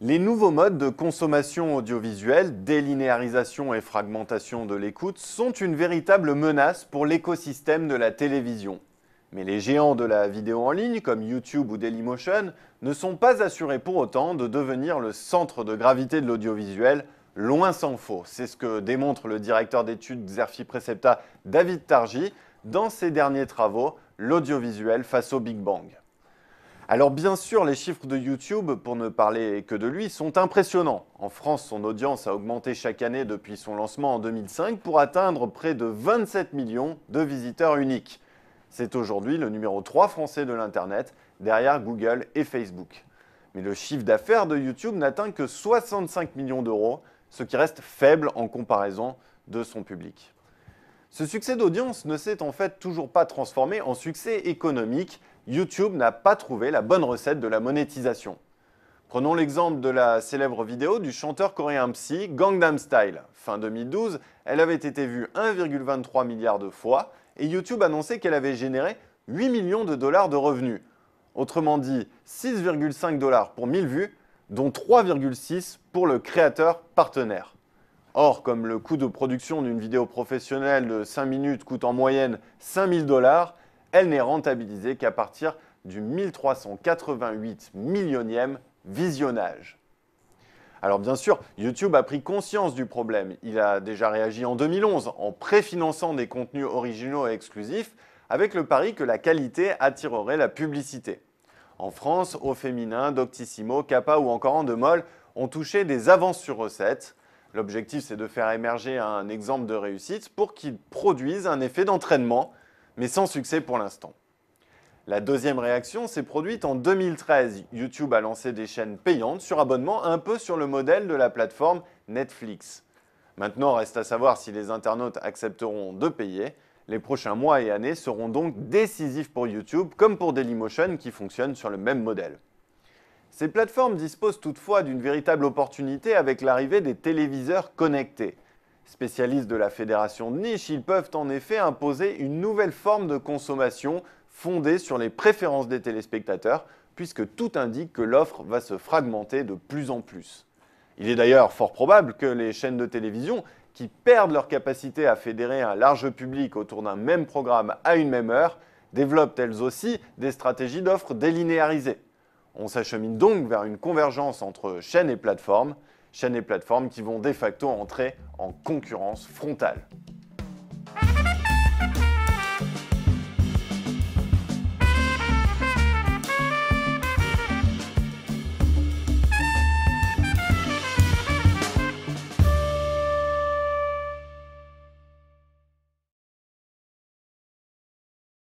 Les nouveaux modes de consommation audiovisuelle, délinéarisation et fragmentation de l'écoute sont une véritable menace pour l'écosystème de la télévision. Mais les géants de la vidéo en ligne, comme YouTube ou Dailymotion, ne sont pas assurés pour autant de devenir le centre de gravité de l'audiovisuel, loin s'en faut. C'est ce que démontre le directeur d'études Xerfi Precepta David Targi dans ses derniers travaux, L'audiovisuel face au Big Bang. Alors bien sûr, les chiffres de YouTube, pour ne parler que de lui, sont impressionnants. En France, son audience a augmenté chaque année depuis son lancement en 2005 pour atteindre près de 27 millions de visiteurs uniques. C'est aujourd'hui le numéro 3 français de l'Internet, derrière Google et Facebook. Mais le chiffre d'affaires de YouTube n'atteint que 65 millions d'euros, ce qui reste faible en comparaison de son public. Ce succès d'audience ne s'est en fait toujours pas transformé en succès économique, YouTube n'a pas trouvé la bonne recette de la monétisation. Prenons l'exemple de la célèbre vidéo du chanteur coréen Psy, Gangnam Style. Fin 2012, elle avait été vue 1,23 milliard de fois et YouTube annonçait qu'elle avait généré 8 millions de dollars de revenus. Autrement dit, 6,5 dollars pour 1000 vues, dont 3,6 pour le créateur partenaire. Or, comme le coût de production d'une vidéo professionnelle de 5 minutes coûte en moyenne 5000 dollars, elle n'est rentabilisée qu'à partir du 1388 millionième visionnage. Alors bien sûr, YouTube a pris conscience du problème. Il a déjà réagi en 2011 en préfinançant des contenus originaux et exclusifs avec le pari que la qualité attirerait la publicité. En France, Au Féminin, Doctissimo, Kappa ou encore En Demol ont touché des avances sur recettes. L'objectif c'est de faire émerger un exemple de réussite pour qu'il produise un effet d'entraînement mais sans succès pour l'instant. La deuxième réaction s'est produite en 2013. YouTube a lancé des chaînes payantes sur abonnement un peu sur le modèle de la plateforme Netflix. Maintenant, reste à savoir si les internautes accepteront de payer. Les prochains mois et années seront donc décisifs pour YouTube comme pour Dailymotion qui fonctionne sur le même modèle. Ces plateformes disposent toutefois d'une véritable opportunité avec l'arrivée des téléviseurs connectés. Spécialistes de la fédération de niche, ils peuvent en effet imposer une nouvelle forme de consommation fondée sur les préférences des téléspectateurs, puisque tout indique que l'offre va se fragmenter de plus en plus. Il est d'ailleurs fort probable que les chaînes de télévision, qui perdent leur capacité à fédérer un large public autour d'un même programme à une même heure, développent elles aussi des stratégies d'offres délinéarisées. On s'achemine donc vers une convergence entre chaînes et plateformes, chaînes et plateformes qui vont de facto entrer en concurrence frontale.